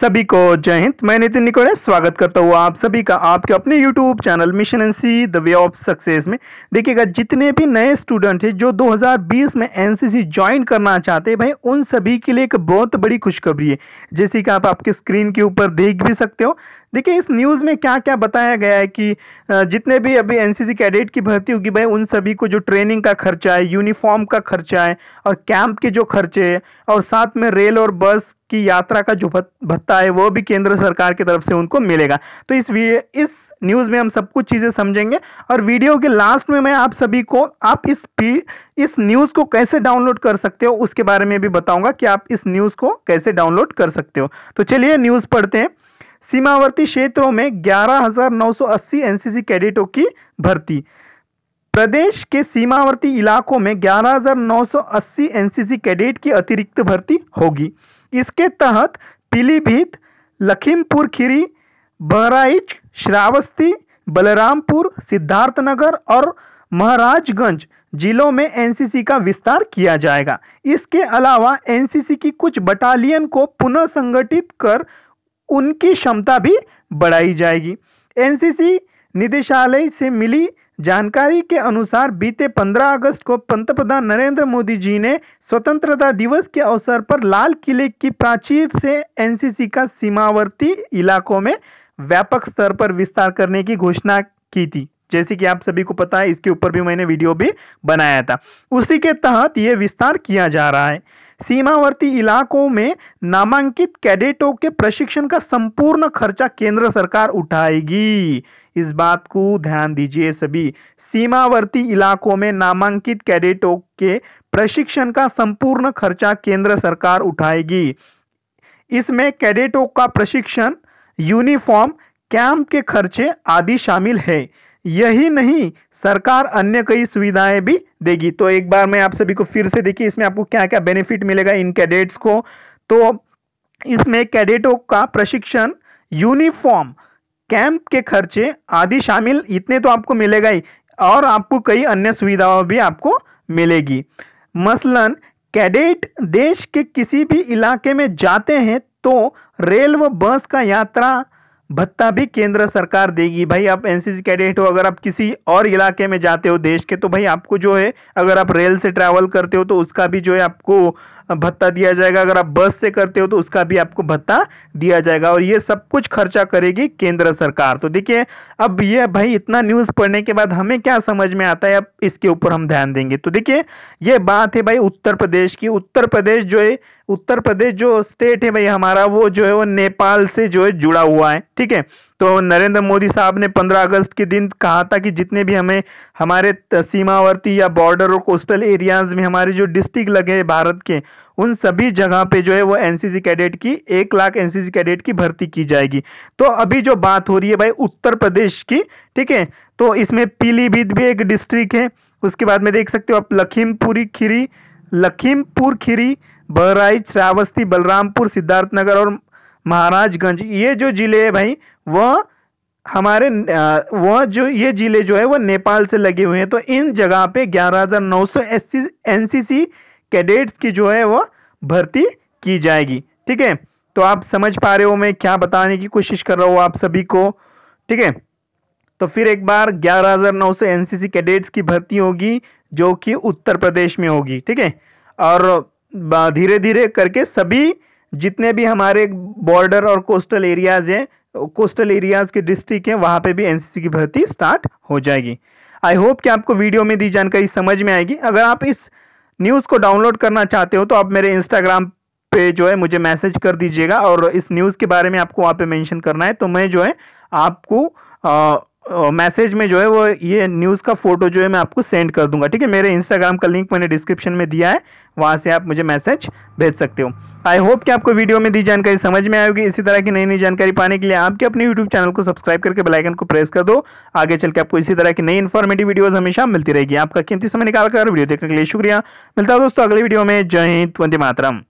सभी को जय हिंद मैं नितिन निकोड़े स्वागत करता हूँ आप सभी का आपके अपने YouTube channel mission NC the way of success में देखिएगा जितने भी नए स्टूडेंट हैं जो 2020 में एनसीसी ज्वाइन करना चाहते हैं भाई उन सभी के लिए एक बहुत बड़ी खुशखबरी है जैसे कि आप आपके स्क्रीन के ऊपर देख भी सकते हो देखिए इस न्यूज़ में क्या क्या बताया गया है कि जितने भी अभी एनसीसी कैडेट की भर्ती होगी भाई उन सभी को जो ट्रेनिंग का खर्चा है यूनिफॉर्म का खर्चा है और कैंप के जो खर्चे हैं और साथ में रेल और बस की यात्रा का जो भत्ता है वो भी केंद्र सरकार की के तरफ से उनको मिलेगा तो इस इस न्यूज़ में हम सब कुछ चीज़ें समझेंगे और वीडियो के लास्ट में मैं आप सभी को आप इस इस न्यूज़ को कैसे डाउनलोड कर सकते हो उसके बारे में भी बताऊंगा कि आप इस न्यूज़ को कैसे डाउनलोड कर सकते हो तो चलिए न्यूज़ पढ़ते हैं सीमावर्ती क्षेत्रों में 11,980 एनसीसी कैडेटों की भर्ती प्रदेश के सीमावर्ती इलाकों में 11,980 एनसीसी कैडेट की अतिरिक्त भर्ती होगी इसके तहत पीलीभीत लखीमपुर खीरी बहराइच श्रावस्ती बलरामपुर सिद्धार्थनगर और महाराजगंज जिलों में एनसीसी का विस्तार किया जाएगा इसके अलावा एनसीसी की कुछ बटालियन को पुनः संगठित कर उनकी क्षमता भी बढ़ाई जाएगी एनसीसी निदेशालय से मिली जानकारी के अनुसार बीते 15 अगस्त को पंतप्रधान नरेंद्र मोदी जी ने स्वतंत्रता दिवस के अवसर पर लाल किले की प्राचीर से एनसीसी का सीमावर्ती इलाकों में व्यापक स्तर पर विस्तार करने की घोषणा की थी जैसे कि आप सभी को पता है इसके ऊपर भी मैंने वीडियो भी बनाया था उसी के तहत ये विस्तार किया जा रहा है सीमावर्ती इलाकों में नामांकित कैडेटों के प्रशिक्षण का संपूर्ण खर्चा केंद्र सरकार उठाएगी इस बात को ध्यान दीजिए सभी सीमावर्ती इलाकों में नामांकित कैडेटों के प्रशिक्षण का संपूर्ण खर्चा केंद्र सरकार उठाएगी इसमें कैडेटों का प्रशिक्षण यूनिफॉर्म कैंप के खर्चे आदि शामिल है यही नहीं सरकार अन्य कई सुविधाएं भी देगी तो एक बार मैं आप सभी को फिर से देखिए इसमें आपको क्या क्या बेनिफिट मिलेगा इन कैडेट्स को तो इसमें कैडेटों का प्रशिक्षण यूनिफॉर्म कैंप के खर्चे आदि शामिल इतने तो आपको मिलेगा ही और आपको कई अन्य सुविधाओं भी आपको मिलेगी मसलन कैडेट देश के किसी भी इलाके में जाते हैं तो रेल व बस का यात्रा भत्ता भी केंद्र सरकार देगी भाई आप एनसीसी कैडेट हो अगर आप किसी और इलाके में जाते हो देश के तो भाई आपको जो है अगर आप रेल से ट्रैवल करते हो तो उसका भी जो है आपको भत्ता दिया जाएगा अगर आप बस से करते हो तो उसका भी आपको भत्ता दिया जाएगा और ये सब कुछ खर्चा करेगी केंद्र सरकार तो देखिए अब ये भाई इतना न्यूज़ पढ़ने के बाद हमें क्या समझ में आता है अब इसके ऊपर हम ध्यान देंगे तो देखिए ये बात है भाई उत्तर प्रदेश की उत्तर प्रदेश जो है उत्तर प्रदेश जो स्टेट है भाई हमारा वो जो है वो नेपाल से जो है जुड़ा हुआ है ठीक है तो नरेंद्र मोदी साहब ने 15 अगस्त के दिन कहा था कि जितने भी हमें हमारे सीमावर्ती या बॉर्डर और कोस्टल एरियाज में हमारे जो डिस्ट्रिक्ट लगे हैं भारत के उन सभी जगह पे जो है वो एनसीसी कैडेट की एक लाख एनसीसी कैडेट की भर्ती की जाएगी तो अभी जो बात हो रही है भाई उत्तर प्रदेश की ठीक है तो इसमें पीलीभीत भी एक डिस्ट्रिक्ट है उसके बाद में देख सकते हो आप लखीमपुरी खीरी लखीमपुर खीरी बहराइच श्रावस्ती बलरामपुर सिद्धार्थनगर और महाराजगंज ये जो जिले है भाई वह हमारे वह जो ये जिले जो है वह नेपाल से लगे हुए हैं तो इन जगह पे ग्यारह एनसीसी कैडेट्स की जो है वह भर्ती की जाएगी ठीक है तो आप समझ पा रहे हो मैं क्या बताने की कोशिश कर रहा हूँ आप सभी को ठीक है तो फिर एक बार ग्यारह हज़ार नौ सौ एनसीसी कैडेट्स की भर्ती होगी जो कि उत्तर प्रदेश में होगी ठीक है और धीरे धीरे करके सभी जितने भी हमारे बॉर्डर और कोस्टल एरियाज हैं कोस्टल एरियाज के डिस्ट्रिक्ट हैं वहाँ पे भी एनसीसी की भर्ती स्टार्ट हो जाएगी आई होप कि आपको वीडियो में दी जानकारी समझ में आएगी अगर आप इस न्यूज़ को डाउनलोड करना चाहते हो तो आप मेरे इंस्टाग्राम पे जो है मुझे मैसेज कर दीजिएगा और इस न्यूज़ के बारे में आपको वहाँ पे मेंशन करना है तो मैं जो है आपको आ, मैसेज में जो है वो ये न्यूज़ का फोटो जो है मैं आपको सेंड कर दूंगा ठीक है मेरे इंस्टाग्राम का लिंक मैंने डिस्क्रिप्शन में दिया है वहाँ से आप मुझे मैसेज भेज सकते हो आई होप कि आपको वीडियो में दी जानकारी समझ में आएगी इसी तरह की नई नई जानकारी पाने के लिए आपके अपने यूट्यूब चैनल को सब्सक्राइब करके बेलाइकन को प्रेस कर दो आगे चल के आपको इसी तरह की नई इन्फॉर्मेटिव वीडियोज हमेशा मिलती रहेगी आपका कीमती समय निकाल कर वीडियो देखने के लिए शुक्रिया मिलता है दोस्तों अगले वीडियो में जय हिंद वंदे मातरम